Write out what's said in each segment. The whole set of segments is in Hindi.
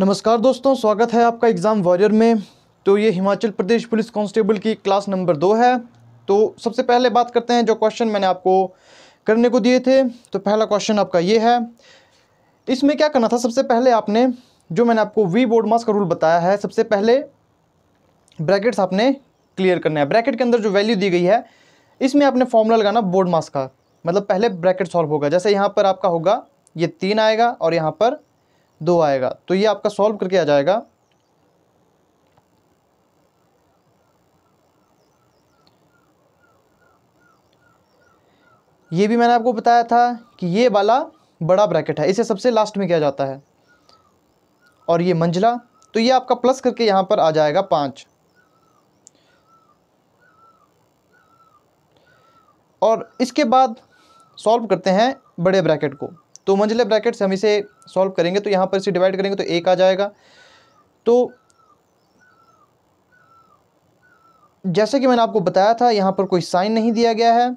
नमस्कार दोस्तों स्वागत है आपका एग्ज़ाम वॉरियर में तो ये हिमाचल प्रदेश पुलिस कांस्टेबल की क्लास नंबर दो है तो सबसे पहले बात करते हैं जो क्वेश्चन मैंने आपको करने को दिए थे तो पहला क्वेश्चन आपका ये है इसमें क्या करना था सबसे पहले आपने जो मैंने आपको वी बोर्ड मास का रूल बताया है सबसे पहले ब्रैकेट्स आपने क्लियर करना है ब्रैकेट के अंदर जो वैल्यू दी गई है इसमें आपने फॉर्मूला लगाना बोर्ड मास का मतलब पहले ब्रैकेट सॉल्व होगा जैसे यहाँ पर आपका होगा ये तीन आएगा और यहाँ पर दो आएगा तो ये आपका सॉल्व करके आ जाएगा ये भी मैंने आपको बताया था कि ये वाला बड़ा ब्रैकेट है इसे सबसे लास्ट में किया जाता है और ये मंजिला तो ये आपका प्लस करके यहाँ पर आ जाएगा पाँच और इसके बाद सॉल्व करते हैं बड़े ब्रैकेट को तो मंझले ब्रैकेट से हम इसे सॉल्व करेंगे तो यहाँ पर इसे डिवाइड करेंगे तो एक आ जाएगा तो जैसे कि मैंने आपको बताया था यहाँ पर कोई साइन नहीं दिया गया है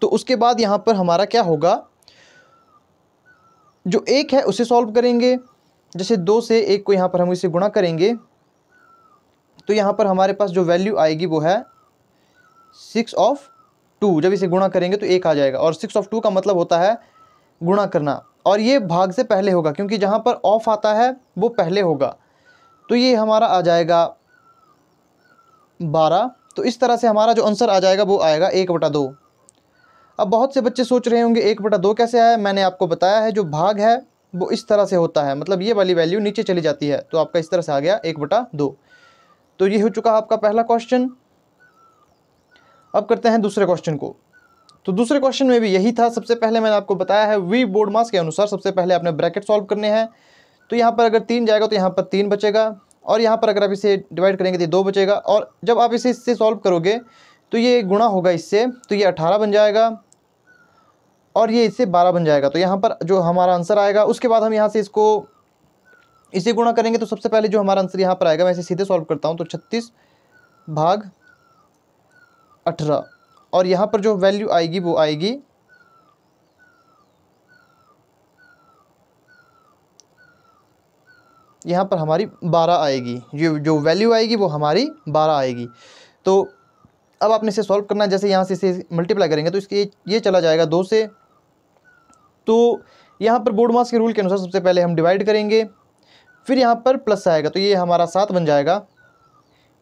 तो उसके बाद यहाँ पर हमारा क्या होगा जो एक है उसे सॉल्व करेंगे जैसे दो से एक को यहाँ पर हम इसे गुणा करेंगे तो यहाँ पर हमारे पास जो वैल्यू आएगी वो है सिक्स ऑफ टू जब इसे गुणा करेंगे तो एक आ जाएगा और सिक्स ऑफ टू का मतलब होता है गुणा करना और ये भाग से पहले होगा क्योंकि जहाँ पर ऑफ आता है वो पहले होगा तो ये हमारा आ जाएगा बारह तो इस तरह से हमारा जो आंसर आ जाएगा वो आएगा एक बटा दो अब बहुत से बच्चे सोच रहे होंगे एक बटा दो कैसे आया मैंने आपको बताया है जो भाग है वो इस तरह से होता है मतलब ये वाली वैल्यू नीचे चली जाती है तो आपका इस तरह से आ गया एक बटा दो तो ये हो चुका आपका पहला क्वेश्चन अब करते हैं दूसरे क्वेश्चन को तो दूसरे क्वेश्चन में भी यही था सबसे पहले मैंने आपको बताया है वी बोर्ड मास के अनुसार सबसे पहले आपने ब्रैकेट सॉल्व करने हैं तो यहाँ पर अगर तीन जाएगा तो यहाँ पर तीन बचेगा और यहाँ पर अगर आप इसे डिवाइड करेंगे तो दो बचेगा और जब आप इसे इससे सॉल्व करोगे तो ये गुणा होगा इससे तो ये अठारह बन जाएगा और ये इससे बारह बन जाएगा तो यहाँ पर जो हमारा आंसर आएगा उसके बाद हम यहाँ से इसको इसे गुणा करेंगे तो सबसे पहले जो हमारा आंसर यहाँ पर आएगा मैं इसे सीधे सॉल्व करता हूँ तो छत्तीस भाग अठारह और यहाँ पर जो वैल्यू आएगी वो आएगी यहाँ पर हमारी बारह आएगी ये जो वैल्यू आएगी वो हमारी बारह आएगी तो अब आपने इसे सॉल्व करना है जैसे यहाँ से इसे मल्टीप्लाई करेंगे तो इसके ये चला जाएगा दो से तो यहाँ पर बोर्ड मास के रूल के अनुसार सबसे पहले हम डिवाइड करेंगे फिर यहाँ पर प्लस आएगा तो ये हमारा सात बन जाएगा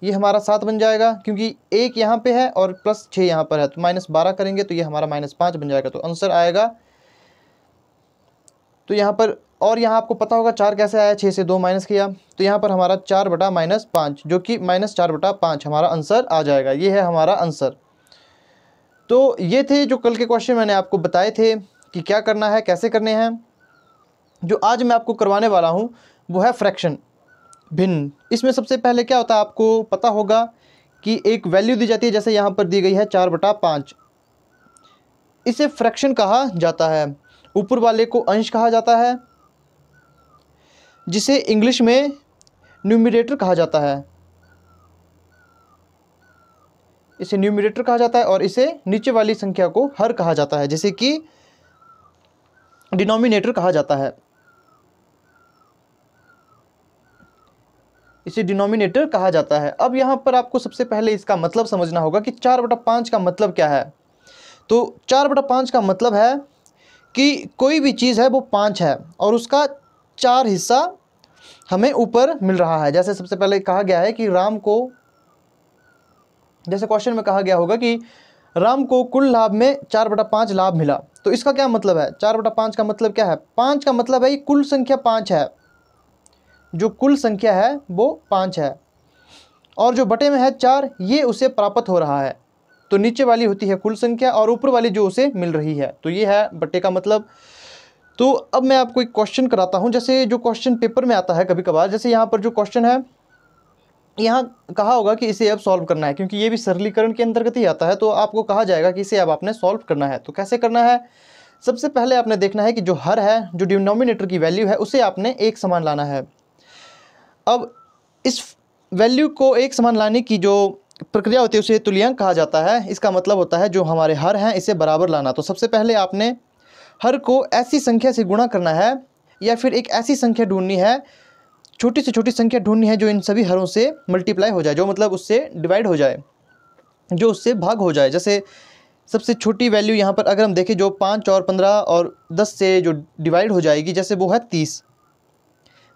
ये हमारा सात बन जाएगा क्योंकि एक यहाँ पे है और प्लस छः यहाँ पर है तो माइनस बारह करेंगे तो ये हमारा माइनस पाँच बन जाएगा तो आंसर आएगा तो यहाँ पर और यहाँ आपको पता होगा चार कैसे आया छः से दो माइनस किया तो यहाँ पर हमारा चार बटा माइनस पाँच जो कि माइनस चार बटा पाँच हमारा आंसर आ जाएगा ये है हमारा आंसर तो ये थे जो कल के क्वेश्चन मैंने आपको बताए थे कि क्या करना है कैसे करने हैं जो आज मैं आपको करवाने वाला हूँ वो है फ्रैक्शन भिन्न इसमें सबसे पहले क्या होता है आपको पता होगा कि एक वैल्यू दी जाती है जैसे यहाँ पर दी गई है चार बटा पाँच इसे फ्रैक्शन कहा जाता है ऊपर वाले को अंश कहा जाता है जिसे इंग्लिश में न्यूमिनेटर कहा जाता है इसे न्यूमिनेटर कहा जाता है और इसे नीचे वाली संख्या को हर कहा जाता है जैसे कि डिनोमिनेटर कहा जाता है इसे डिनोमिनेटर कहा जाता है अब यहाँ पर आपको सबसे पहले इसका मतलब समझना होगा कि चार बटा पाँच का मतलब क्या है तो चार बटा पाँच का मतलब है कि कोई भी चीज़ है वो पाँच है और उसका चार हिस्सा हमें ऊपर मिल रहा है जैसे सबसे पहले कहा गया है कि राम को जैसे क्वेश्चन में कहा गया होगा कि राम को कुल लाभ में चार बटा पाँच लाभ मिला तो इसका क्या मतलब है चार बटा पाँच का मतलब क्या है पाँच का मतलब है कि कुल संख्या पाँच है जो कुल संख्या है वो पाँच है और जो बटे में है चार ये उसे प्राप्त हो रहा है तो नीचे वाली होती है कुल संख्या और ऊपर वाली जो उसे मिल रही है तो ये है बटे का मतलब तो अब मैं आपको एक क्वेश्चन कराता हूँ जैसे जो क्वेश्चन पेपर में आता है कभी कभार जैसे यहाँ पर जो क्वेश्चन है यहाँ कहा होगा कि इसे अब सॉल्व करना है क्योंकि ये भी सरलीकरण के अंतर्गत ही आता है तो आपको कहा जाएगा कि इसे अब आपने सॉल्व करना है तो कैसे करना है सबसे पहले आपने देखना है कि जो हर है जो डिनोमिनेटर की वैल्यू है उसे आपने एक समान लाना है अब इस वैल्यू को एक समान लाने की जो प्रक्रिया होती है उसे तुल्यांक कहा जाता है इसका मतलब होता है जो हमारे हर हैं इसे बराबर लाना तो सबसे पहले आपने हर को ऐसी संख्या से गुणा करना है या फिर एक ऐसी संख्या ढूंढनी है छोटी से छोटी संख्या ढूंढनी है जो इन सभी हरों से मल्टीप्लाई हो जाए जो मतलब उससे डिवाइड हो जाए जो उससे भाग हो जाए जैसे सबसे छोटी वैल्यू यहाँ पर अगर हम देखें जो पाँच और पंद्रह और दस से जो डिवाइड हो जाएगी जैसे वो है तीस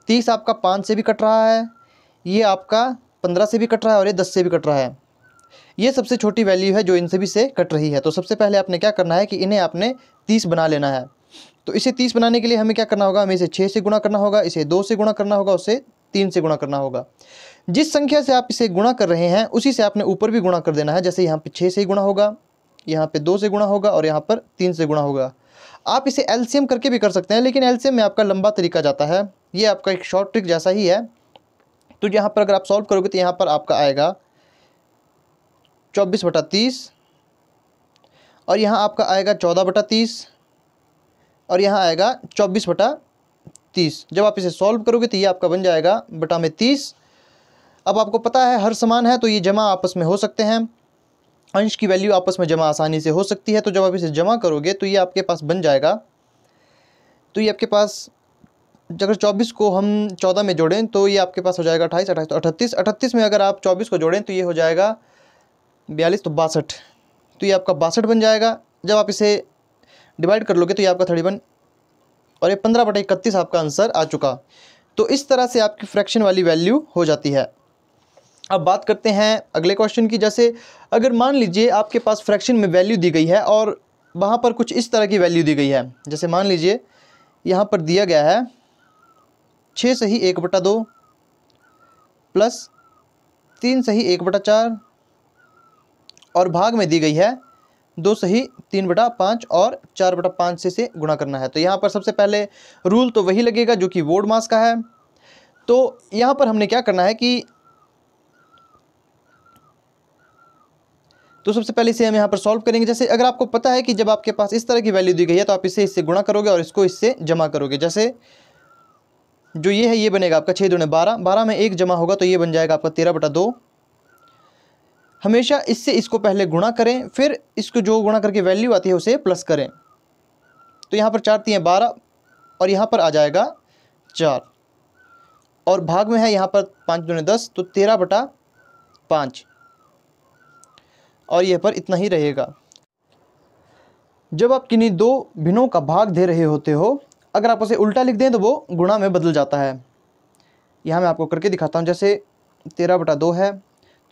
तीस आपका पाँच से भी कट रहा है ये आपका पंद्रह से भी कट रहा है और ये दस से भी कट रहा है ये सबसे छोटी वैल्यू है जो इन सभी से कट रही है तो सबसे पहले आपने क्या करना है कि इन्हें आपने तीस बना लेना है तो इसे तीस बनाने के लिए हमें क्या करना होगा हमें इसे छः से गुणा करना होगा इसे दो से गुणा करना होगा उसे तीन से गुणा करना होगा जिस संख्या से आप इसे गुणा कर रहे हैं उसी से आपने ऊपर भी गुणा कर देना है जैसे यहाँ पर छः से गुणा होगा यहाँ पर दो से गुणा होगा और यहाँ पर तीन से गुणा होगा आप इसे एल्सियम करके भी कर सकते हैं लेकिन एल्सियम में आपका लंबा तरीका जाता है ये आपका एक शॉर्ट ट्रिक जैसा ही है तो यहाँ पर अगर आप सॉल्व करोगे तो यहाँ पर आपका आएगा चौबीस बटा तीस और यहाँ आपका आएगा चौदह बटा तीस और यहाँ आएगा चौबीस बटा तीस जब आप इसे सॉल्व करोगे तो ये आपका बन जाएगा बटा में तीस अब आपको पता है हर समान है तो ये जमा आपस में हो सकते हैं अंश की वैल्यू आपस में जमा आसानी से हो सकती है तो जब आप इसे जमा करोगे तो ये आपके पास बन जाएगा तो ये आपके पास अगर चौबीस को हम चौदह में जोड़ें तो ये आपके पास हो जाएगा अट्ठाईस अट्ठाईस तो अठतीस अठत्तीस में अगर आप चौबीस को जोड़ें तो ये हो जाएगा बयालीस तो बासठ तो ये आपका बासठ बन जाएगा जब आप इसे डिवाइड कर लोगे तो ये आपका थर्टी वन और ये पंद्रह बटा इकतीस आपका आंसर आ चुका तो इस तरह से आपकी फ्रैक्शन वाली वैल्यू हो जाती है अब बात करते हैं अगले क्वेश्चन की जैसे अगर मान लीजिए आपके पास फ्रैक्शन में वैल्यू दी गई है और वहाँ पर कुछ इस तरह की वैल्यू दी गई है जैसे मान लीजिए यहाँ पर दिया गया है छः से ही एक बटा दो प्लस तीन सही एक बटा चार और भाग में दी गई है दो सही तीन बटा पाँच और चार बटा पाँच से से गुणा करना है तो यहाँ पर सबसे पहले रूल तो वही लगेगा जो कि वोड मास का है तो यहाँ पर हमने क्या करना है कि तो सबसे पहले इसे हम यहाँ पर सॉल्व करेंगे जैसे अगर आपको पता है कि जब आपके पास इस तरह की वैल्यू दी गई है तो आप इसे इससे गुणा करोगे और इसको इससे जमा करोगे जैसे जो ये है ये बनेगा आपका छः दुने बारह बारह में एक जमा होगा तो ये बन जाएगा आपका तेरह बटा दो हमेशा इससे इसको पहले गुणा करें फिर इसको जो गुणा करके वैल्यू आती है उसे प्लस करें तो यहाँ पर चार तीन बारह और यहाँ पर आ जाएगा चार और भाग में है यहाँ पर पाँच दुने दस तो तेरह बटा पाँच और यह पर इतना ही रहेगा जब आप किन्हीं दो भिनों का भाग दे रहे होते हो अगर आप उसे उल्टा लिख दें तो वो गुणा में बदल जाता है यहाँ मैं आपको करके दिखाता हूँ जैसे तेरह बटा दो है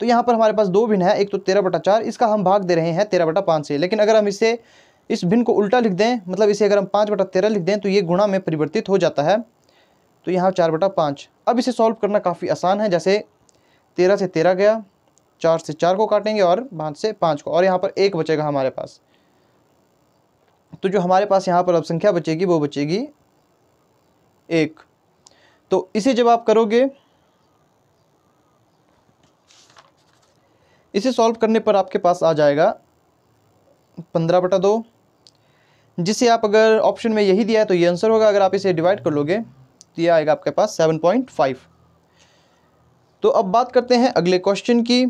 तो यहाँ पर हमारे पास दो भिन्न है एक तो तेरह बटा चार इसका हम भाग दे रहे हैं तेरह बटा पाँच से लेकिन अगर हम इसे इस भिन्न को उल्टा लिख दें मतलब इसे अगर हम पाँच बटा तेरह लिख दें तो ये गुणा में परिवर्तित हो जाता है तो यहाँ चार बटा पाँच अब इसे सॉल्व करना काफ़ी आसान है जैसे तेरह से तेरह गया चार से चार को काटेंगे और पाँच से पाँच को और यहाँ पर एक बचेगा हमारे पास तो जो हमारे पास यहाँ पर अब संख्या बचेगी वो बचेगी एक तो इसे जब आप करोगे इसे सॉल्व करने पर आपके पास आ जाएगा पंद्रह बटा दो जिसे आप अगर ऑप्शन में यही दिया है तो ये आंसर होगा अगर आप इसे डिवाइड कर लोगे तो ये आएगा आपके पास सेवन पॉइंट फाइव तो अब बात करते हैं अगले क्वेश्चन की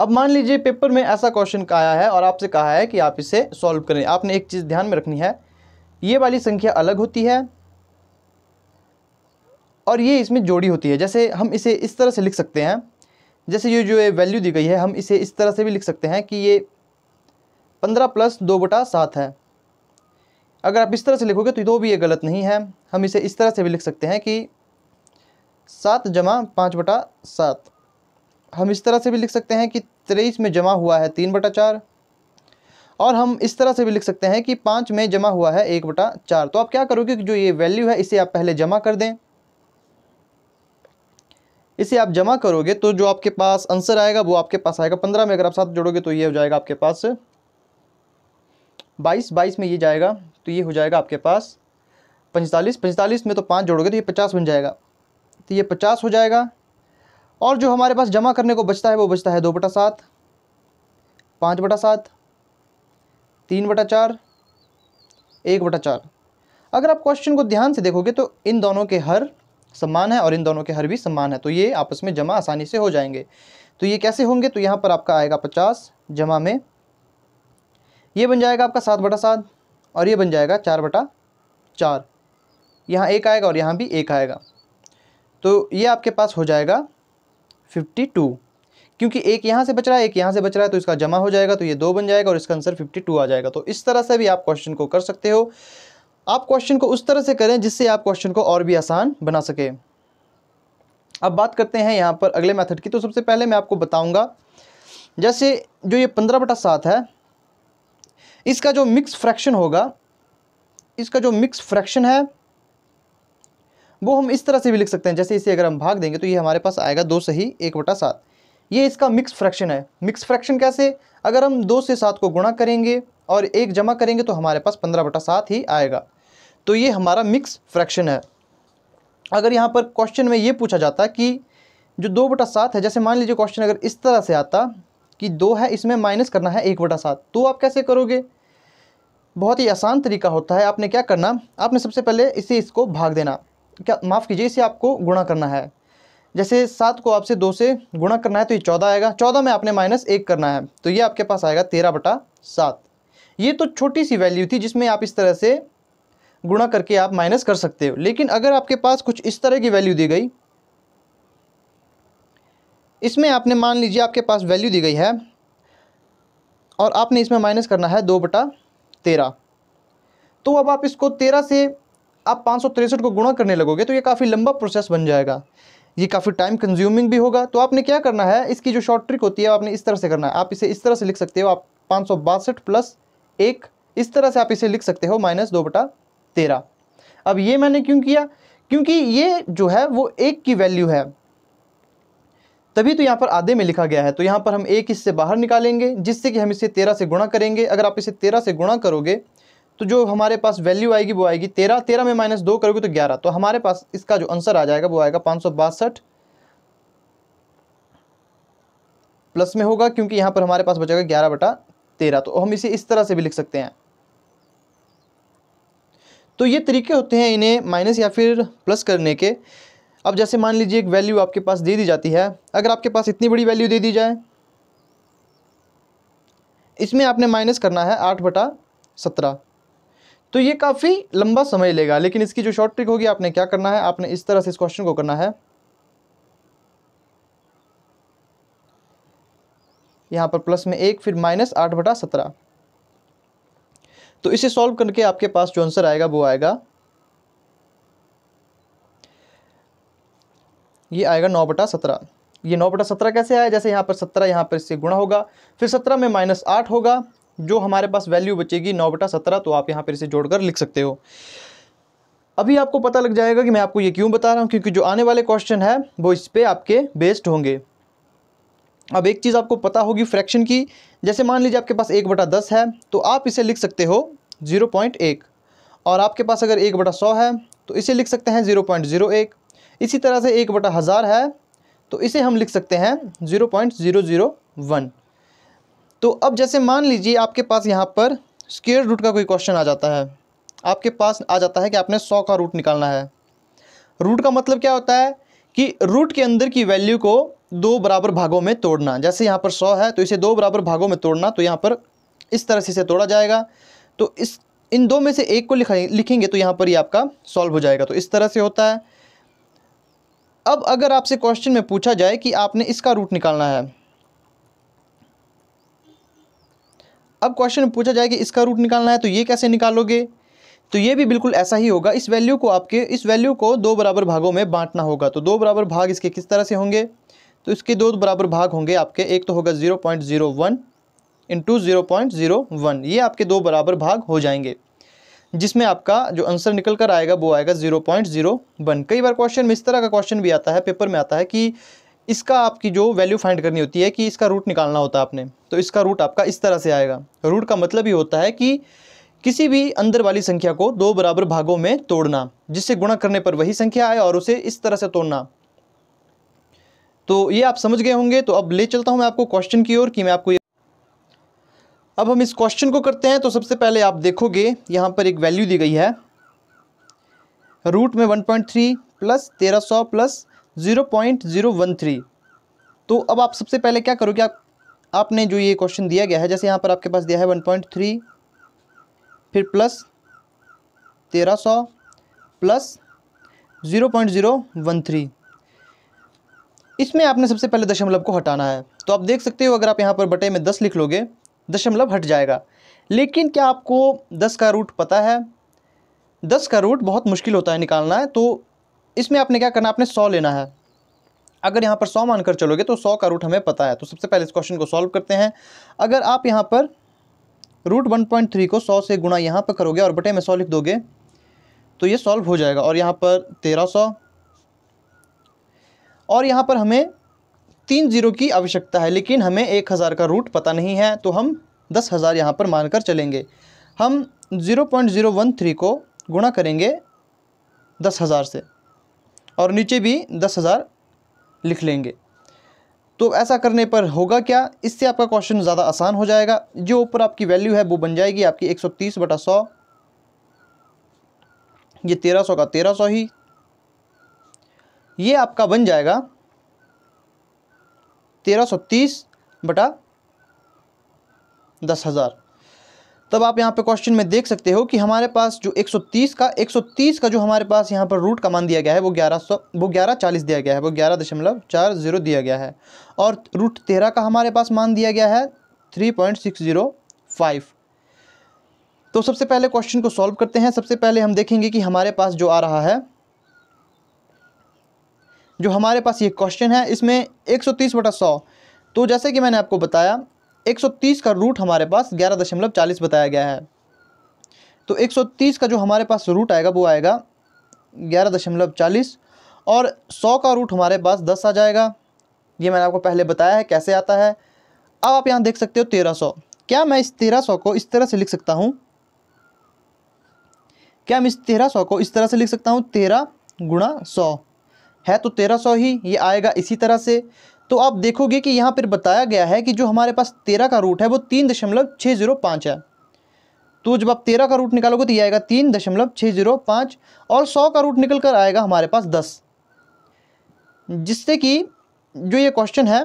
अब मान लीजिए पेपर में ऐसा क्वेश्चन आया है और आपसे कहा है कि आप इसे सॉल्व करें आपने एक चीज़ ध्यान में रखनी है ये वाली संख्या अलग होती है और ये इसमें जोड़ी होती है जैसे हम इसे इस तरह से लिख सकते हैं जैसे ये जो ये वैल्यू दी गई है हम इसे इस तरह से भी लिख सकते हैं कि ये पंद्रह प्लस दो बटा सात है अगर आप इस तरह से लिखोगे तो भी ये गलत नहीं है हम इसे इस तरह से भी लिख सकते हैं कि सात जमा पाँच बटा सात हम इस तरह से भी लिख सकते हैं कि तेईस में जमा हुआ है तीन बटा चार और हम इस तरह से भी लिख सकते हैं कि पाँच में जमा हुआ है एक बटा चार तो आप क्या करोगे कि जो ये वैल्यू है इसे आप पहले जमा कर दें इसे आप जमा करोगे तो जो आपके पास आंसर आएगा वो आपके पास आएगा पंद्रह में अगर आप साथ जोड़ोगे तो ये हो जाएगा आपके पास बाईस बाईस में ये जाएगा तो ये हो जाएगा आपके पास पैंतालीस पैंतालीस में तो पाँच जोड़ोगे तो ये पचास बन जाएगा तो ये पचास हो जाएगा और जो हमारे पास जमा करने को बचता है वो बचता है दो बटा सात पाँच बटा सात तीन बटा चार एक बटा चार अगर आप क्वेश्चन को ध्यान से देखोगे तो इन दोनों के हर समान है और इन दोनों के हर भी समान है तो ये आपस में जमा आसानी से हो जाएंगे तो ये कैसे होंगे तो यहाँ पर आपका आएगा पचास जमा में ये बन जाएगा आपका सात बटा सात और ये बन जाएगा चार बटा चार यहाँ एक आएगा और यहाँ भी एक आएगा तो ये आपके पास हो जाएगा फिफ्टी टू क्योंकि एक यहाँ से बच रहा है एक यहाँ से बच रहा है तो इसका जमा हो जाएगा तो ये दो बन जाएगा और इसका आंसर फिफ्टी टू आ जाएगा तो इस तरह से भी आप क्वेश्चन को कर सकते हो आप क्वेश्चन को उस तरह से करें जिससे आप क्वेश्चन को और भी आसान बना सके अब बात करते हैं यहाँ पर अगले मैथड की तो सबसे पहले मैं आपको बताऊँगा जैसे जो ये पंद्रह बटा सात है इसका जो मिक्स फ्रैक्शन होगा इसका जो मिक्स फ्रैक्शन है वो हम इस तरह से भी लिख सकते हैं जैसे इसे अगर हम भाग देंगे तो ये हमारे पास आएगा दो से ही एक बटा सात ये इसका मिक्स फ्रैक्शन है मिक्स फ्रैक्शन कैसे अगर हम दो से सात को गुणा करेंगे और एक जमा करेंगे तो हमारे पास पंद्रह बटा सात ही आएगा तो ये हमारा मिक्स फ्रैक्शन है अगर यहाँ पर क्वेश्चन में ये पूछा जाता कि जो दो बटा सात है जैसे मान लीजिए क्वेश्चन अगर इस तरह से आता कि दो है इसमें माइनस करना है एक बटा सात तो आप कैसे करोगे बहुत ही आसान तरीका होता है आपने क्या करना आपने सबसे पहले इसे इसको भाग देना क्या माफ़ कीजिए इसे आपको गुणा करना है जैसे सात को आपसे दो से गुणा करना है तो ये चौदह आएगा चौदह में आपने माइनस एक करना है तो ये आपके पास आएगा तेरह बटा सात ये तो छोटी सी वैल्यू थी जिसमें आप इस तरह से गुणा करके आप माइनस कर सकते हो लेकिन अगर आपके पास कुछ इस तरह की वैल्यू दी गई इसमें आपने मान लीजिए आपके पास वैल्यू दी गई है और आपने इसमें माइनस करना है दो बटा तेरह तो अब आप इसको तेरह से आप पाँच को गुणा करने लगोगे तो ये काफ़ी लंबा प्रोसेस बन जाएगा ये काफ़ी टाइम कंज्यूमिंग भी होगा तो आपने क्या करना है इसकी जो शॉर्ट ट्रिक होती है आपने इस तरह से करना है आप इसे इस तरह से लिख सकते हो आप पाँच प्लस एक इस तरह से आप इसे लिख सकते हो माइनस दो बटा तेरह अब ये मैंने क्यों किया क्योंकि ये जो है वो एक की वैल्यू है तभी तो यहाँ पर आधे में लिखा गया है तो यहाँ पर हम एक इससे बाहर निकालेंगे जिससे कि हम इसे तेरह से गुणा करेंगे अगर आप इसे तेरह से गुणा करोगे तो जो हमारे पास वैल्यू आएगी वो आएगी तेरह तेरह में माइनस दो करोगे तो ग्यारह तो हमारे पास इसका जो आंसर आ जाएगा वो आएगा पाँच सौ बासठ प्लस में होगा क्योंकि यहाँ पर हमारे पास बचेगा ग्यारह बटा तेरह तो हम इसे इस तरह से भी लिख सकते हैं तो ये तरीके होते हैं इन्हें माइनस या फिर प्लस करने के अब जैसे मान लीजिए एक वैल्यू आपके पास दे दी जाती है अगर आपके पास इतनी बड़ी वैल्यू दे दी जाए इसमें आपने माइनस करना है आठ बटा सत्रह तो ये काफ़ी लंबा समय लेगा लेकिन इसकी जो शॉर्ट ट्रिक होगी आपने क्या करना है आपने इस तरह से इस क्वेश्चन को करना है यहाँ पर प्लस में एक फिर माइनस आठ बटा सत्रह तो इसे सॉल्व करके आपके पास जो आंसर आएगा वो आएगा ये आएगा नौ बटा सत्रह ये नौ बटा सत्रह कैसे आया जैसे यहाँ पर सत्रह यहाँ पर इससे गुणा होगा फिर सत्रह में माइनस आठ होगा जो हमारे पास वैल्यू बचेगी नौ बटा सत्रह तो आप यहाँ पर इसे जोड़कर लिख सकते हो अभी आपको पता लग जाएगा कि मैं आपको ये क्यों बता रहा हूँ क्योंकि जो आने वाले क्वेश्चन है वो इस पर आपके बेस्ड होंगे अब एक चीज़ आपको पता होगी फ्रैक्शन की जैसे मान लीजिए आपके पास एक बटा दस है तो आप इसे लिख सकते हो ज़ीरो पॉइंट एक और आपके पास अगर एक बटा सौ है तो इसे लिख सकते हैं ज़ीरो पॉइंट ज़ीरो एक इसी तरह से एक बटा हज़ार है तो इसे हम लिख सकते हैं zero point zero zero one तो अब जैसे मान लीजिए आपके पास यहाँ पर स्केयर रूट का कोई क्वेश्चन आ जाता है आपके पास आ जाता है कि आपने सौ का रूट निकालना है रूट का मतलब क्या होता है कि रूट के अंदर की वैल्यू को दो बराबर भागों में तोड़ना जैसे यहाँ पर सौ है तो इसे दो बराबर भागों में तोड़ना तो यहाँ पर इस तरह से इसे तोड़ा जाएगा तो इस इन दो में से एक को लिखेंगे तो यहाँ पर ये आपका सॉल्व हो जाएगा तो इस तरह से होता है अब अगर आपसे क्वेश्चन में पूछा जाए कि आपने इसका रूट निकालना है अब क्वेश्चन पूछा जाए कि इसका रूट निकालना है तो ये कैसे निकालोगे तो ये भी बिल्कुल ऐसा ही होगा इस वैल्यू को आपके इस वैल्यू को दो बराबर भागों में बांटना होगा तो दो बराबर भाग इसके किस तरह से होंगे तो इसके दो बराबर भाग होंगे आपके एक तो होगा zero point zero one into zero point zero one ये आपके दो बराबर भाग हो जाएंगे जिसमें आपका जो आंसर निकल कर आएगा वो आएगा ज़ीरो पॉइंट ज़ीरो वन कई बार क्वेश्चन में इस तरह का क्वेश्चन भी आता है पेपर में आता है कि इसका आपकी जो वैल्यू फाइंड करनी होती है कि इसका रूट निकालना होता है आपने तो इसका रूट आपका इस तरह से आएगा रूट का मतलब ही होता है कि किसी भी अंदर वाली संख्या को दो बराबर भागों में तोड़ना जिससे गुणा करने पर वही संख्या आए और उसे इस तरह से तोड़ना तो ये आप समझ गए होंगे तो अब ले चलता हूँ मैं आपको क्वेश्चन की ओर कि मैं आपको ये अब हम इस क्वेश्चन को करते हैं तो सबसे पहले आप देखोगे यहाँ पर एक वैल्यू दी गई है रूट में 1.3 plus 1300 plus zero point zero one three तो अब आप सबसे पहले क्या करोगे आप आपने जो ये क्वेश्चन दिया गया है जैसे यहाँ पर आपके पास दिया है वन पॉइंट थ्री फिर प्लस तेरह सौ plus zero point zero one three इसमें आपने सबसे पहले दशमलव को हटाना है तो आप देख सकते हो अगर आप यहाँ पर बटे में दस लिख लोगे दशमलव हट जाएगा लेकिन क्या आपको दस का रूट पता है दस का रूट बहुत मुश्किल होता है निकालना है तो इसमें आपने क्या करना आपने सौ लेना है अगर यहाँ पर सौ मानकर चलोगे तो सौ का रूट हमें पता है तो सबसे पहले इस क्वेश्चन को सॉल्व करते हैं अगर आप यहाँ पर रूट वन पॉइंट थ्री को सौ से गुणा यहाँ पर करोगे और बटे में सौ लिख दोगे तो ये सॉल्व हो जाएगा और यहाँ पर तेरह सौ और यहाँ पर हमें तीन जीरो की आवश्यकता है लेकिन हमें एक हज़ार का रूट पता नहीं है तो हम दस हज़ार यहाँ पर मान कर चलेंगे हम zero point zero one three को गुणा करेंगे दस हज़ार से और नीचे भी दस हज़ार लिख लेंगे तो ऐसा करने पर होगा क्या इससे आपका क्वेश्चन ज़्यादा आसान हो जाएगा जो ऊपर आपकी वैल्यू है वो बन जाएगी आपकी एक सौ तीस बटा सौ ये तेरह सौ का तेरह सौ ही ये आपका बन जाएगा तेरह सौ तीस बटा दस हज़ार तब आप यहाँ पे क्वेश्चन में देख सकते हो कि हमारे पास जो 130 का 130 का जो हमारे पास यहाँ पर रूट का मान दिया गया है वो ग्यारह सौ वो ग्यारह चालीस दिया गया है वो ग्यारह दशमलव चार जीरो दिया गया है और रूट तेरह का हमारे पास मान दिया गया है three point six zero five तो सबसे पहले क्वेश्चन को सॉल्व करते हैं सबसे पहले हम देखेंगे कि हमारे पास जो आ रहा है जो हमारे पास ये क्वेश्चन है इसमें एक सौ तीस बटा सौ तो जैसे कि मैंने आपको बताया 130 का रूट हमारे पास ग्यारह दशमलव चालीस बताया गया है तो 130 का जो हमारे पास रूट आएगा वो आएगा ग्यारह दशमलव चालीस और 100 का रूट हमारे पास 10 आ जाएगा ये मैंने आपको पहले बताया है कैसे आता है अब आप यहाँ देख सकते हो 1300 क्या मैं इस 1300 को इस तरह से लिख सकता हूँ क्या मैं इस 1300 को इस तरह से लिख सकता हूँ तेरह गुणा सौ है तो तेरह सौ ही ये आएगा इसी तरह से तो आप देखोगे कि यहाँ पर बताया गया है कि जो हमारे पास तेरह का रूट है वो तीन दशमलव छः ज़ीरो पाँच है तो जब आप तेरह का रूट निकालोगे तो ये आएगा तीन दशमलव छः जीरो पाँच और सौ का रूट निकल कर आएगा हमारे पास दस जिससे कि जो ये क्वेश्चन है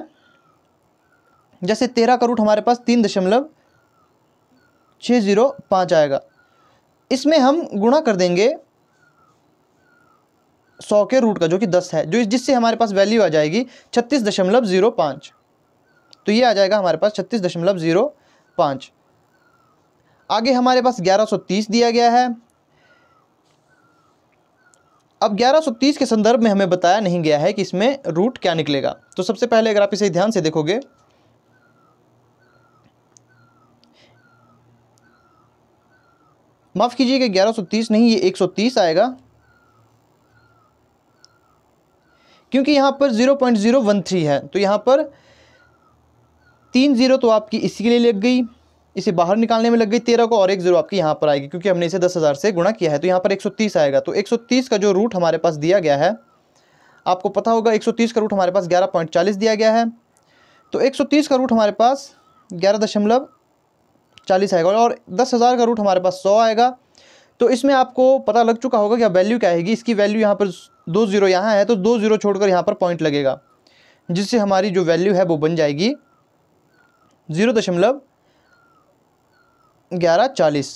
जैसे तेरह का रूट हमारे पास तीन दशमलव छः ज़ीरो पाँच आएगा इसमें हम गुणा कर देंगे सौ के रूट का जो कि दस है जो जिससे हमारे पास वैल्यू आ जाएगी छत्तीस दशमलव ज़ीरो पाँच तो ये आ जाएगा हमारे पास छत्तीस दशमलव ज़ीरो पाँच आगे हमारे पास ग्यारह सौ तीस दिया गया है अब 1130 के संदर्भ में हमें बताया नहीं गया है कि इसमें रूट क्या निकलेगा तो सबसे पहले अगर आप इसे ध्यान से देखोगे माफ़ कीजिए सौ 1130 नहीं ये 130 आएगा क्योंकि यहाँ पर zero point zero one three है तो यहाँ पर तीन ज़ीरो तो आपकी इसी के लिए लग गई इसे बाहर निकालने में लग गई तेरह को और एक ज़ीरो आपकी यहाँ पर आएगी क्योंकि हमने इसे दस हज़ार से गुणा किया है तो यहाँ पर एक सौ तीस आएगा तो एक सौ तीस का जो रूट हमारे पास दिया गया है आपको पता होगा एक सौ तीस का रूट हमारे पास ग्यारह पॉइंट चालीस दिया गया है तो एक सौ तीस का रूट हमारे पास ग्यारह दशमलव चालीस आएगा और दस हज़ार का रूट हमारे पास सौ आएगा तो इसमें आपको पता लग चुका होगा कि वैल्यू क्या आएगी इसकी वैल्यू यहाँ पर दो ज़ीरो यहाँ है तो दो ज़ीरो छोड़कर यहाँ पर पॉइंट लगेगा जिससे हमारी जो वैल्यू है वो बन जाएगी ज़ीरो दशमलव ग्यारह चालीस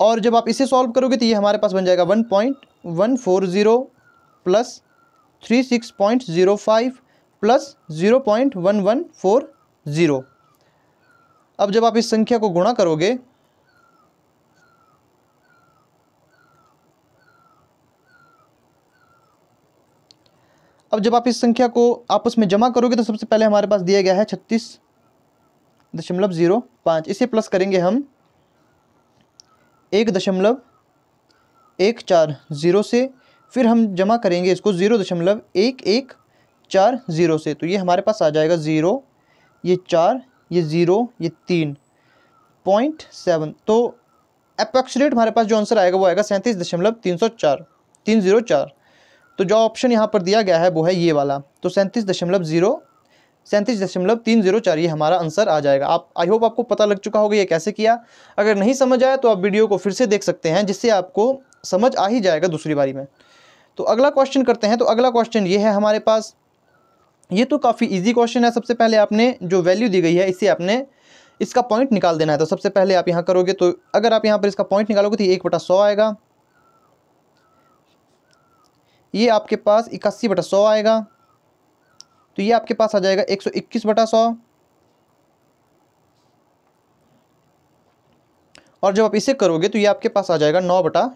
और जब आप इसे सॉल्व करोगे तो ये हमारे पास बन जाएगा one point one four zero plus three six point zero five plus zero point one one four zero अब जब आप इस संख्या को गुणा करोगे अब जब आप इस संख्या को आपस में जमा करोगे तो सबसे पहले हमारे पास दिया गया है छत्तीस दशमलव ज़ीरो पाँच इसे प्लस करेंगे हम एक दशमलव एक चार ज़ीरो से फिर हम जमा करेंगे इसको ज़ीरो दशमलव एक एक चार ज़ीरो से तो ये हमारे पास आ जाएगा ज़ीरो ये चार ये ज़ीरो ये तीन पॉइंट सेवन तो अप्रॉक्सीमेट हमारे पास जो आंसर आएगा वो आएगा सैंतीस दशमलव तीन सौ चार तीन ज़ीरो चार तो जो ऑप्शन यहाँ पर दिया गया है वो है ये वाला तो सैंतीस दशमलव ज़ीरो सैंतीस दशमलव तीन जीरो चार ये हमारा आंसर आ जाएगा आप आई होप आपको पता लग चुका होगा ये कैसे किया अगर नहीं समझ आया तो आप वीडियो को फिर से देख सकते हैं जिससे आपको समझ आ ही जाएगा दूसरी बारी में तो अगला क्वेश्चन करते हैं तो अगला क्वेश्चन ये है हमारे पास ये तो काफ़ी ईजी क्वेश्चन है सबसे पहले आपने जो वैल्यू दी गई है इससे आपने इसका पॉइंट निकाल देना है तो सबसे पहले आप यहाँ करोगे तो अगर आप यहाँ पर इसका पॉइंट निकालोगे तो ये एक बटा सौ आएगा ये आपके पास इक्यासी बटा सौ आएगा तो ये आपके पास आ जाएगा एक सौ इक्कीस बटा सौ और जब आप इसे करोगे तो ये आपके पास आ जाएगा नौ बटा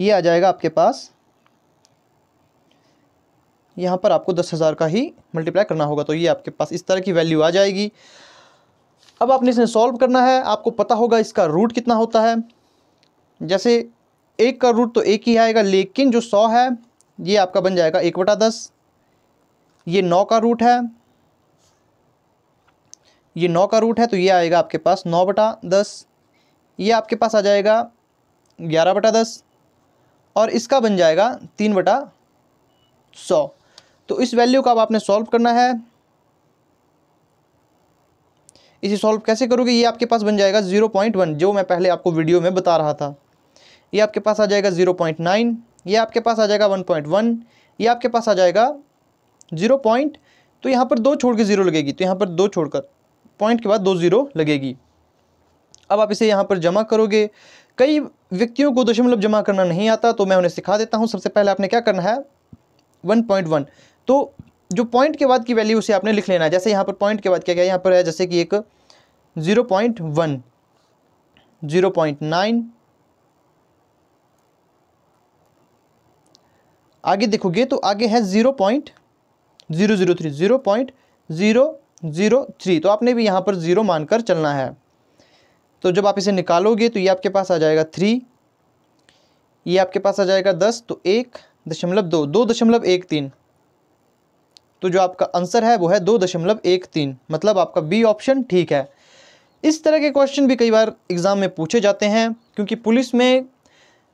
ये आ जाएगा आपके पास यहाँ पर आपको दस हज़ार का ही मल्टीप्लाई करना होगा तो ये आपके पास इस तरह की वैल्यू आ जाएगी अब आपने इसे सॉल्व करना है आपको पता होगा इसका रूट कितना होता है जैसे एक का रूट तो एक ही आएगा लेकिन जो सौ है ये आपका बन जाएगा एक बटा दस ये नौ का रूट है ये नौ का रूट है तो ये आएगा आपके पास नौ बटा दस ये आपके पास आ जाएगा ग्यारह बटा दस और इसका बन जाएगा तीन बटा सौ तो इस वैल्यू का अब आपने सॉल्व करना है इसे सॉल्व कैसे करोगे ये आपके पास बन जाएगा ज़ीरो पॉइंट वन जो मैं पहले आपको वीडियो में बता रहा था ये आपके पास आ जाएगा ज़ीरो पॉइंट नाइन ये आपके पास आ जाएगा वन पॉइंट वन ये आपके पास आ जाएगा ज़ीरो पॉइंट तो यहाँ पर दो छोड़ के ज़ीरो लगेगी तो यहाँ पर दो छोड़कर पॉइंट के बाद दो ज़ीरो लगेगी अब आप इसे यहाँ पर जमा करोगे कई व्यक्तियों को दशमलव जमा करना नहीं आता तो मैं उन्हें सिखा देता हूँ सबसे पहले आपने क्या करना है वन पॉइंट वन तो जो पॉइंट के बाद की वैल्यू उसे आपने लिख लेना है जैसे यहाँ पर पॉइंट के बाद क्या क्या यहाँ पर है जैसे कि एक zero point one zero point nine आगे देखोगे तो आगे है zero point zero zero three zero point zero zero three तो आपने भी यहाँ पर ज़ीरो मानकर चलना है तो जब आप इसे निकालोगे तो ये आपके पास आ जाएगा थ्री ये आपके पास आ जाएगा दस तो एक दशमलव दो दो दशमलव एक तीन तो जो आपका आंसर है वो है दो दशमलव एक तीन मतलब आपका बी ऑप्शन ठीक है इस तरह के क्वेश्चन भी कई बार एग्ज़ाम में पूछे जाते हैं क्योंकि पुलिस में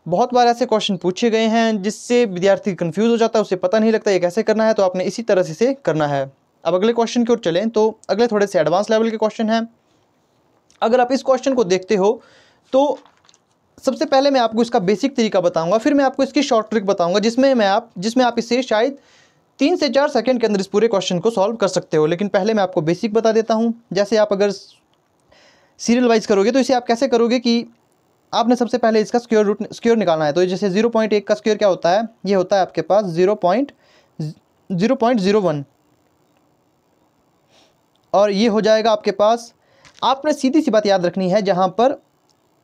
बहुत बार ऐसे क्वेश्चन पूछे गए हैं जिससे विद्यार्थी कंफ्यूज हो जाता है उसे पता नहीं लगता ये कैसे करना है तो आपने इसी तरह से इसे करना है अब अगले क्वेश्चन की ओर चलें तो अगले थोड़े से एडवांस लेवल के क्वेश्चन हैं अगर आप इस क्वेश्चन को देखते हो तो सबसे पहले मैं आपको इसका बेसिक तरीका बताऊंगा फिर मैं आपको इसकी शॉर्ट ट्रिक बताऊंगा जिसमें मैं आप जिसमें आप इसे शायद तीन से चार सेकंड के अंदर इस पूरे क्वेश्चन को सॉल्व कर सकते हो लेकिन पहले मैं आपको बेसिक बता देता हूँ जैसे आप अगर सीरियल वाइज करोगे तो इसे आप कैसे करोगे कि आपने सबसे पहले इसका स्क्योर रूट स्क्योर निकालना है तो जैसे जीरो पॉइंट एक का स्क्योर क्या होता है ये होता है आपके पास zero point zero point zero one और ये हो जाएगा आपके पास आपने सीधी सी बात याद रखनी है जहाँ पर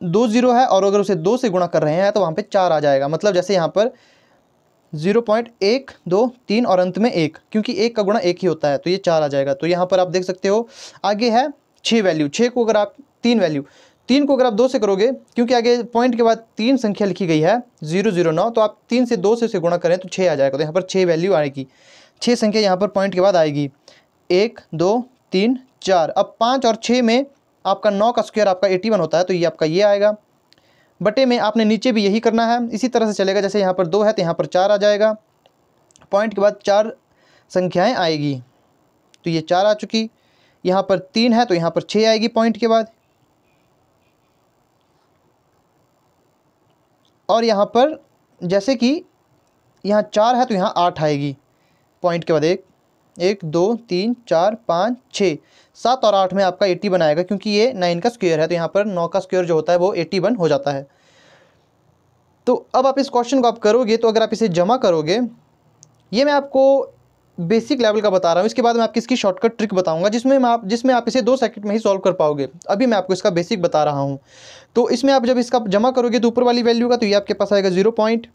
दो ज़ीरो है और अगर उसे दो से गुणा कर रहे हैं तो वहाँ पे चार आ जाएगा मतलब जैसे यहाँ पर ज़ीरो पॉइंट एक दो तीन और अंत में एक क्योंकि एक का गुणा एक ही होता है तो ये चार आ जाएगा तो यहाँ पर आप देख सकते हो आगे है छः वैल्यू छः को अगर आप तीन वैल्यू तीन को अगर आप दो से करोगे क्योंकि आगे पॉइंट के बाद तीन संख्या लिखी गई है जीरो जीरो नौ तो आप तीन से दो से उसे गुणा करें तो छः आ जाएगा तो यहाँ पर छः वैल्यू आएगी छः संख्या यहाँ पर पॉइंट के बाद आएगी एक दो तीन चार अब पाँच और छः में आपका नौ का स्क्वायर आपका एटी वन होता है तो ये आपका ये आएगा बटे में आपने नीचे भी यही करना है इसी तरह से चलेगा जैसे यहाँ पर दो है तो यहाँ पर चार आ जाएगा पॉइंट के बाद चार संख्याएँ आएगी तो ये चार आ चुकी यहाँ पर तीन है तो यहाँ पर छः आएगी पॉइंट के बाद और यहाँ पर जैसे कि यहाँ चार है तो यहाँ आठ आएगी पॉइंट के बाद एक एक दो तीन चार पाँच छः सात और आठ में आपका एट्टी बनाएगा क्योंकि ये नाइन का स्क्वेयर है तो यहाँ पर नौ का स्क्वेयर जो होता है वो एट्टी वन हो जाता है तो अब आप इस क्वेश्चन को आप करोगे तो अगर आप इसे जमा करोगे ये मैं आपको बेसिक लेवल का बता रहा हूँ इसके बाद मैं आपकी इसकी शॉर्टकट ट्रिक बताऊंगा जिसमें मैं आप जिसमें आप इसे दो सेकंड में ही सॉल्व कर पाओगे अभी मैं आपको इसका बेसिक बता रहा हूँ तो इसमें आप जब इसका जमा करोगे तो ऊपर वाली वैल्यू का तो ये आपके पास आएगा zero point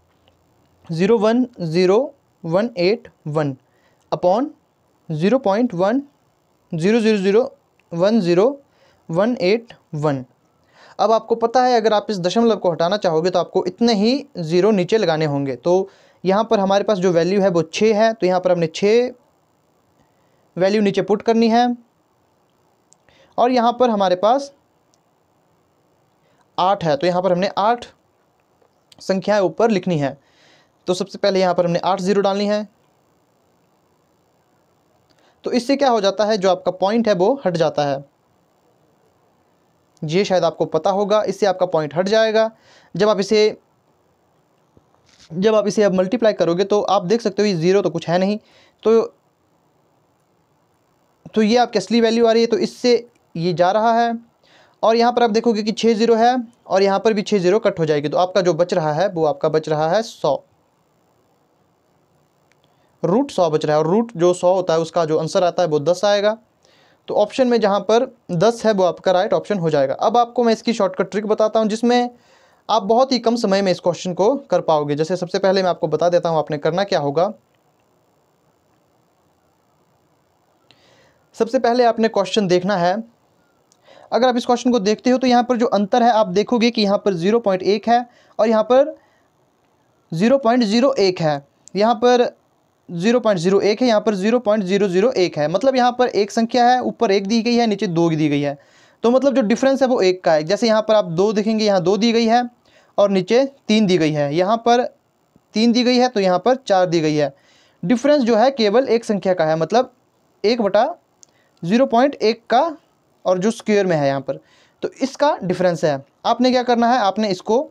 zero one zero one eight one upon zero point one zero zero zero one zero one eight one अब आपको पता है अगर आप इस दशमलव को हटाना चाहोगे तो आपको इतने ही ज़ीरो नीचे लगाने होंगे तो यहाँ पर हमारे पास जो वैल्यू है वो छः है तो यहाँ पर हमने छः वैल्यू नीचे पुट करनी है और यहाँ पर हमारे पास आठ है तो यहाँ पर हमने आठ संख्याएं ऊपर लिखनी है तो सबसे पहले यहाँ पर हमने आठ ज़ीरो डालनी है तो इससे क्या हो जाता है जो आपका पॉइंट है वो हट जाता है ये शायद आपको पता होगा इससे आपका पॉइंट हट जाएगा जब आप इसे जब आप इसे अब मल्टीप्लाई करोगे तो आप देख सकते हो ये ज़ीरो तो कुछ है नहीं तो तो ये आपकी असली वैल्यू आ रही है तो इससे ये जा रहा है और यहाँ पर आप देखोगे कि छः ज़ीरो है और यहाँ पर भी छः ज़ीरो कट हो जाएगी तो आपका जो बच रहा है वो आपका बच रहा है सौ रूट सौ बच रहा है और रूट जो सौ होता है उसका जो आंसर आता है वो दस आएगा तो ऑप्शन में जहाँ पर दस है वो आपका राइट ऑप्शन हो जाएगा अब आपको मैं इसकी शॉर्टकट ट्रिक बताता हूँ जिसमें आप बहुत ही कम समय में इस क्वेश्चन को कर पाओगे जैसे सबसे पहले मैं आपको बता देता हूँ आपने करना क्या होगा सबसे पहले आपने क्वेश्चन देखना है अगर आप इस क्वेश्चन को देखते हो तो यहाँ पर जो अंतर है आप देखोगे कि यहाँ पर ज़ीरो पॉइंट एक है और यहाँ पर ज़ीरो पॉइंट ज़ीरो एक है यहाँ पर ज़ीरो पॉइंट ज़ीरो एक है यहाँ पर ज़ीरो पॉइंट ज़ीरो ज़ीरो एक है मतलब यहाँ पर एक संख्या है ऊपर एक दी गई है नीचे दो दी गई है तो मतलब जो डिफरेंस है वो एक का है जैसे यहाँ पर आप दो देखेंगे यहाँ दो दी गई है और नीचे तीन दी गई है यहाँ पर तीन दी गई है तो यहाँ पर चार दी गई है डिफरेंस जो है केवल एक संख्या का है मतलब एक बटा ज़ीरो पॉइंट एक का और जो स्क्वेयर में है यहाँ पर तो इसका डिफरेंस है आपने क्या करना है आपने इसको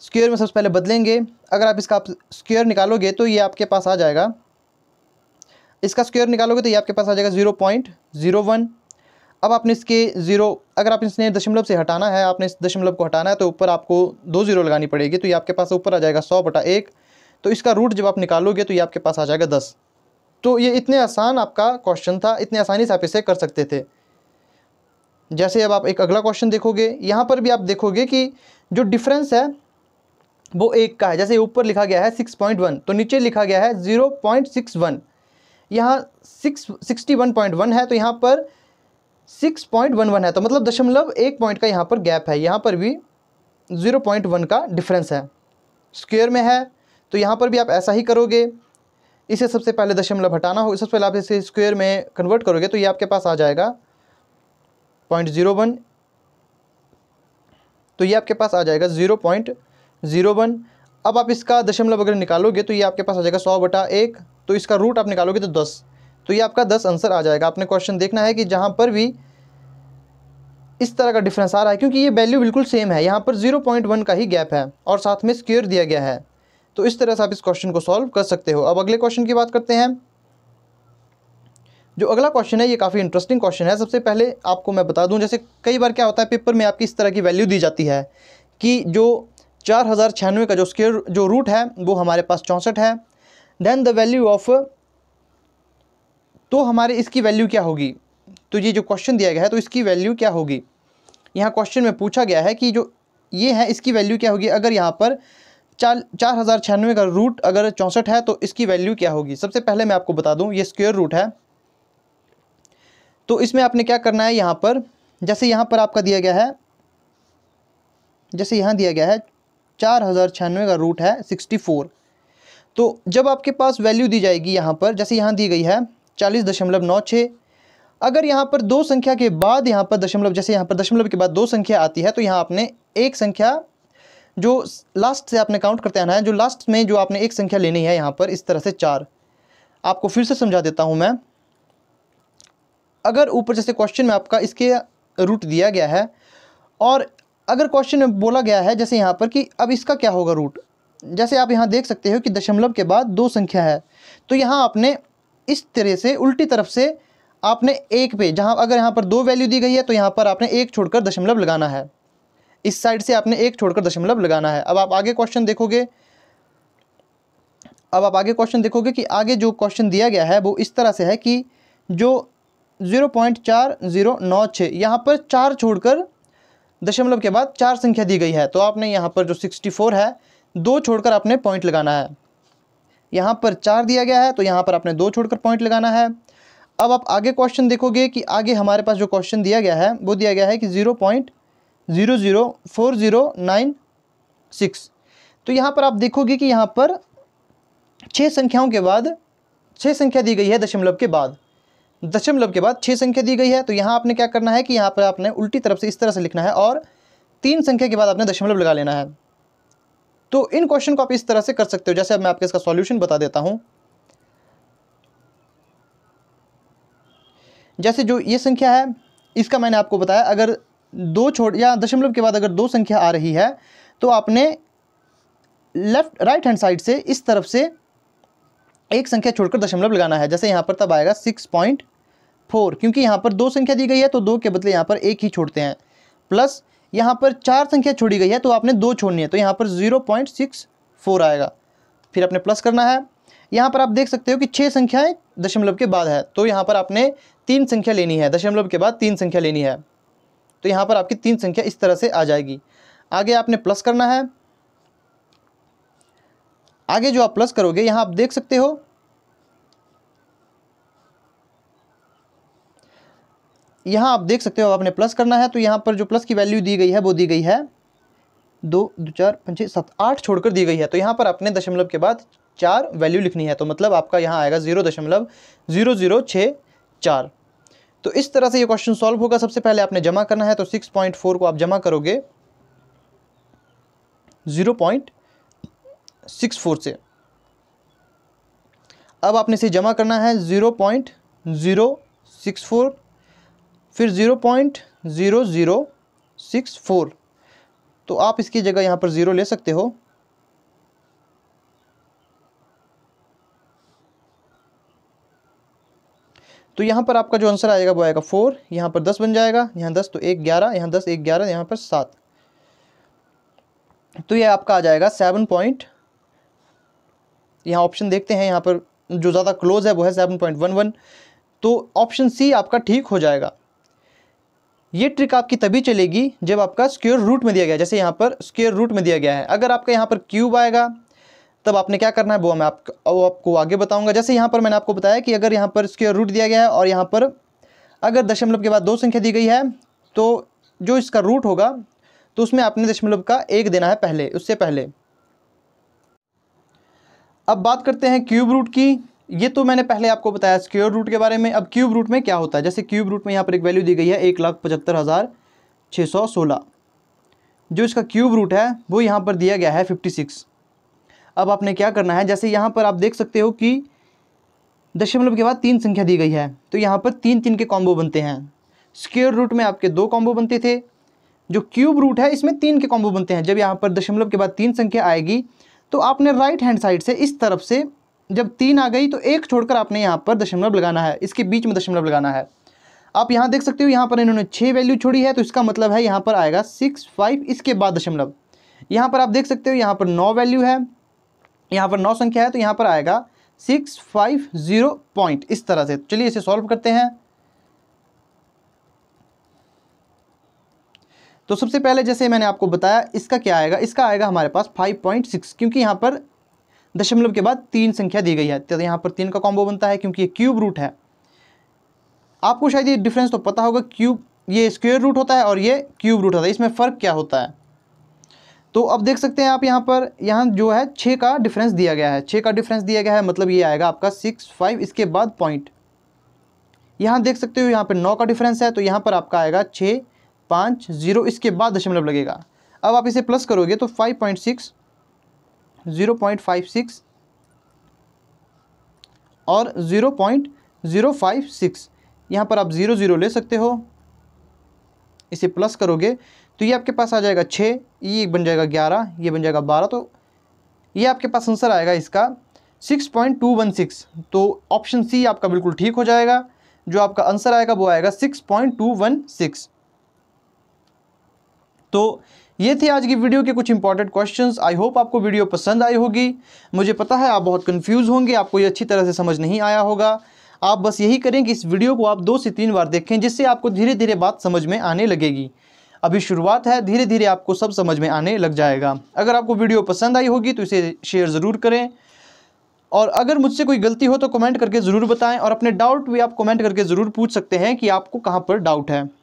स्क्वेयर में सबसे पहले बदलेंगे अगर आप इसका स्क्वेयर निकालोगे तो ये आपके पास आ जाएगा इसका स्क्वेयर निकालोगे तो ये आपके पास आ जाएगा ज़ीरो पॉइंट ज़ीरो वन अब आपने इसके ज़ीरो अगर आप इसने दशमलव से हटाना है आपने इस दशमलव को हटाना है तो ऊपर आपको दो ज़ीरो लगानी पड़ेगी तो ये आपके पास ऊपर आ जाएगा सौ बटा एक तो इसका रूट जब आप निकालोगे तो ये आपके पास आ जाएगा दस तो ये इतने आसान आपका क्वेश्चन था इतने आसानी से आप इसे कर सकते थे जैसे अब आप एक अगला क्वेश्चन देखोगे यहाँ पर भी आप देखोगे कि जो डिफरेंस है वो एक का है जैसे ऊपर लिखा गया है सिक्स पॉइंट वन तो नीचे लिखा गया है ज़ीरो पॉइंट सिक्स वन यहाँ six sixty one point one है तो यहाँ पर सिक्स पॉइंट वन वन है तो मतलब दशमलव एक पॉइंट का यहाँ पर गैप है यहाँ पर भी ज़ीरो पॉइंट वन का डिफरेंस है स्क्वेयर में है तो यहाँ पर भी आप ऐसा ही करोगे इसे सबसे पहले दशमलव हटाना हो सबसे पहले आप इसे स्क्वेयर में कन्वर्ट करोगे तो ये आपके पास आ जाएगा पॉइंट ज़ीरो वन तो ये आपके पास आ जाएगा ज़ीरो पॉइंट ज़ीरो वन अब आप इसका दशमलव अगर निकालोगे तो ये आपके पास आ जाएगा सौ बटा एक तो इसका रूट आप निकालोगे तो दस तो ये आपका दस आंसर आ जाएगा आपने क्वेश्चन देखना है कि जहाँ पर भी इस तरह का डिफरेंस आ रहा है क्योंकि ये वैल्यू बिल्कुल सेम है यहाँ पर जीरो पॉइंट वन का ही गैप है और साथ में स्क्योर दिया गया है तो इस तरह से आप इस क्वेश्चन को सॉल्व कर सकते हो अब अगले क्वेश्चन की बात करते हैं जो अगला क्वेश्चन है ये काफ़ी इंटरेस्टिंग क्वेश्चन है सबसे पहले आपको मैं बता दूँ जैसे कई बार क्या होता है पेपर में आपकी इस तरह की वैल्यू दी जाती है कि जो चार हज़ार छियानवे का जो स्केयर जो रूट है वो हमारे पास चौंसठ है देन द वैल्यू ऑफ तो हमारे इसकी वैल्यू क्या होगी तो ये जो क्वेश्चन दिया गया है तो इसकी वैल्यू क्या होगी यहाँ क्वेश्चन में पूछा गया है कि जो ये है इसकी वैल्यू क्या होगी अगर यहाँ पर चार चार हज़ार छियानवे का रूट अगर चौंसठ है तो इसकी वैल्यू क्या होगी सबसे पहले मैं आपको बता दूँ ये स्क्वेयर रूट है तो इसमें आपने क्या करना है यहाँ पर जैसे यहाँ पर आपका दिया गया है जैसे यहाँ दिया गया है चार हज़ार छियानवे का रूट है सिक्सटी फोर तो जब आपके पास वैल्यू दी जाएगी यहाँ पर जैसे यहाँ दी गई है चालीस दशमलव नौ छः अगर यहाँ पर दो संख्या के बाद यहाँ पर दशमलव जैसे यहाँ पर दशमलव के बाद दो संख्या आती है तो यहाँ आपने एक संख्या जो लास्ट से आपने काउंट करते आना है जो लास्ट में जो आपने एक संख्या लेनी है यहाँ पर इस तरह से चार आपको फिर से समझा देता हूँ मैं अगर ऊपर जैसे क्वेश्चन में आपका इसके रूट दिया गया है और अगर क्वेश्चन में बोला गया है जैसे यहाँ पर कि अब इसका क्या होगा रूट जैसे आप यहाँ देख सकते हो कि दशमलव के बाद दो संख्या है तो यहाँ आपने इस तरह से उल्टी तरफ से आपने एक पे जहाँ अगर यहाँ पर दो वैल्यू दी गई है तो यहाँ पर आपने एक छोड़कर दशमलव लगाना है इस साइड से आपने एक छोड़कर दशमलव लगाना है अब आप आगे क्वेश्चन देखोगे अब आप आगे क्वेश्चन देखोगे कि आगे जो क्वेश्चन दिया गया है वो इस तरह से है कि जो ज़ीरो पॉइंट चार ज़ीरो नौ छः यहाँ पर चार छोड़कर दशमलव के बाद चार संख्या दी गई है तो आपने यहाँ पर जो सिक्सटी फोर है दो छोड़कर आपने पॉइंट लगाना है यहाँ पर चार दिया गया है तो यहाँ पर आपने दो छोड़कर पॉइंट लगाना है अब आप आगे क्वेश्चन देखोगे कि आगे हमारे पास जो क्वेश्चन दिया गया है वो दिया गया है कि zero point zero zero four zero nine six तो यहाँ पर आप देखोगे कि यहाँ पर छः संख्याओं के बाद छः संख्या दी गई है दशमलव के बाद दशमलव के बाद छः संख्या दी गई है तो यहाँ आपने क्या करना है कि यहाँ पर आपने उल्टी तरफ से इस तरह से लिखना है और तीन संख्या के बाद आपने दशमलव लगा लेना है तो इन क्वेश्चन को आप इस तरह से कर सकते हो जैसे अब मैं आपके इसका सॉल्यूशन बता देता हूं जैसे जो ये संख्या है इसका मैंने आपको बताया अगर दो छोड़ या दशमलव के बाद अगर दो संख्या आ रही है तो आपने लेफ्ट राइट हैंड साइड से इस तरफ से एक संख्या छोड़कर दशमलव लगाना है जैसे यहां पर तब आएगा सिक्स पॉइंट फोर क्योंकि यहां पर दो संख्या दी गई है तो दो के बदले यहां पर एक ही छोड़ते हैं प्लस यहाँ पर चार संख्या छोड़ी गई है तो आपने दो छोड़नी है तो यहाँ पर जीरो पॉइंट सिक्स फोर आएगा फिर आपने प्लस करना है यहाँ पर आप देख सकते हो कि छः संख्याएं दशमलव के बाद है तो यहाँ पर आपने तीन संख्या लेनी है दशमलव के बाद तीन संख्या लेनी है तो यहाँ पर आपकी तीन संख्या इस तरह से आ जाएगी आगे आपने प्लस करना है आगे जो आप प्लस करोगे यहाँ आप देख सकते हो यहाँ आप देख सकते हो आपने प्लस करना है तो यहाँ पर जो प्लस की वैल्यू दी गई है वो दी गई है दो दो चार पाँच छः सात आठ छोड़कर दी गई है तो यहाँ पर आपने दशमलव के बाद चार वैल्यू लिखनी है तो मतलब आपका यहाँ आएगा ज़ीरो दशमलव ज़ीरो ज़ीरो छः चार तो इस तरह से ये क्वेश्चन सॉल्व होगा सबसे पहले आपने जमा करना है तो सिक्स पॉइंट फोर को आप जमा करोगे ज़ीरो पॉइंट सिक्स फोर से अब आपने इसे जमा करना है zero point zero six four फिर zero point zero zero six four तो आप इसकी जगह यहाँ पर ज़ीरो ले सकते हो तो यहाँ पर आपका जो आंसर आएगा वो आएगा फोर यहाँ पर दस बन जाएगा यहाँ दस तो एक ग्यारह यहाँ दस एक ग्यारह यहाँ पर सात तो ये आपका आ जाएगा सेवन पॉइंट यहाँ ऑप्शन देखते हैं यहाँ पर जो ज़्यादा क्लोज है वो है सेवन पॉइंट वन वन तो ऑप्शन सी आपका ठीक हो जाएगा ये ट्रिक आपकी तभी चलेगी जब आपका स्क्योर रूट में दिया गया जैसे यहाँ पर स्क्योर रूट में दिया गया है अगर आपका यहाँ पर क्यूब आएगा तब आपने क्या करना है वो मैं आप वो आपको आगे बताऊंगा जैसे यहाँ पर मैंने आपको बताया कि अगर यहाँ पर स्क्योर रूट दिया गया है और यहाँ पर अगर दशमलव के बाद दो संख्या दी गई है तो जो इसका रूट होगा तो उसमें आपने दशमलव का एक देना है पहले उससे पहले अब बात करते हैं क्यूब रूट की ये तो मैंने पहले आपको बताया स्क्योर रूट के बारे में अब क्यूब रूट में क्या होता है जैसे क्यूब रूट में यहाँ पर एक वैल्यू दी गई है एक लाख पचहत्तर हज़ार छः सौ सोलह जो इसका क्यूब रूट है वो यहाँ पर दिया गया है फिफ्टी सिक्स अब आपने क्या करना है जैसे यहाँ पर आप देख सकते हो कि दशमलव के बाद तीन संख्या दी गई है तो यहाँ पर तीन तीन के कॉम्बो बनते हैं स्क्योर रूट में आपके दो कॉम्बो बनते थे जो क्यूब रूट है इसमें तीन के कॉम्बो बनते हैं जब यहाँ पर दशमलव के बाद तीन संख्या आएगी तो आपने राइट हैंड साइड से इस तरफ से जब तीन आ गई तो एक छोड़कर आपने यहाँ पर दशमलव लगाना है इसके बीच में दशमलव लगाना है आप यहाँ देख सकते हो यहाँ पर इन्होंने छः वैल्यू छोड़ी है तो इसका मतलब है यहाँ पर आएगा सिक्स फाइव इसके बाद दशमलव यहाँ पर आप देख सकते हो यहाँ पर नौ वैल्यू है यहाँ पर नौ संख्या है तो यहाँ पर आएगा सिक्स फाइव ज़ीरो पॉइंट इस तरह से चलिए इसे सॉल्व करते हैं तो सबसे पहले जैसे मैंने आपको बताया इसका क्या आएगा इसका आएगा हमारे पास फाइव पॉइंट सिक्स क्योंकि यहाँ पर दशमलव के बाद तीन संख्या दी गई है तो यहाँ पर तीन का कॉम्बो बनता है क्योंकि ये क्यूब रूट है आपको शायद ये डिफरेंस तो पता होगा क्यूब ये स्क्वेयर रूट होता है और ये क्यूब रूट होता है इसमें फ़र्क क्या होता है तो अब देख सकते हैं आप यहाँ पर यहाँ जो है छः का डिफरेंस दिया गया है छः का डिफरेंस दिया गया है मतलब ये आएगा आपका सिक्स फाइव इसके बाद पॉइंट यहाँ देख सकते हो यहाँ पर नौ का डिफरेंस है तो यहाँ पर आपका आएगा छः पाँच जीरो इसके बाद दशमलव लगेगा अब आप इसे प्लस करोगे तो five point six zero point five six और zero point zero five six यहाँ पर आप ज़ीरो ज़ीरो ले सकते हो इसे प्लस करोगे तो ये आपके पास आ जाएगा छः ये बन जाएगा ग्यारह ये बन जाएगा बारह तो ये आपके पास आंसर आएगा इसका six point two one six तो ऑप्शन सी आपका बिल्कुल ठीक हो जाएगा जो आपका आंसर आएगा वो आएगा six point two one six तो ये थे आज की वीडियो के कुछ इंपॉर्टेंट क्वेश्चंस आई होप आपको वीडियो पसंद आई होगी मुझे पता है आप बहुत कंफ्यूज होंगे आपको ये अच्छी तरह से समझ नहीं आया होगा आप बस यही करें कि इस वीडियो को आप दो से तीन बार देखें जिससे आपको धीरे धीरे बात समझ में आने लगेगी अभी शुरुआत है धीरे धीरे आपको सब समझ में आने लग जाएगा अगर आपको वीडियो पसंद आई होगी तो इसे शेयर ज़रूर करें और अगर मुझसे कोई गलती हो तो कमेंट करके ज़रूर बताएं और अपने डाउट भी आप कमेंट करके ज़रूर पूछ सकते हैं कि आपको कहाँ पर डाउट है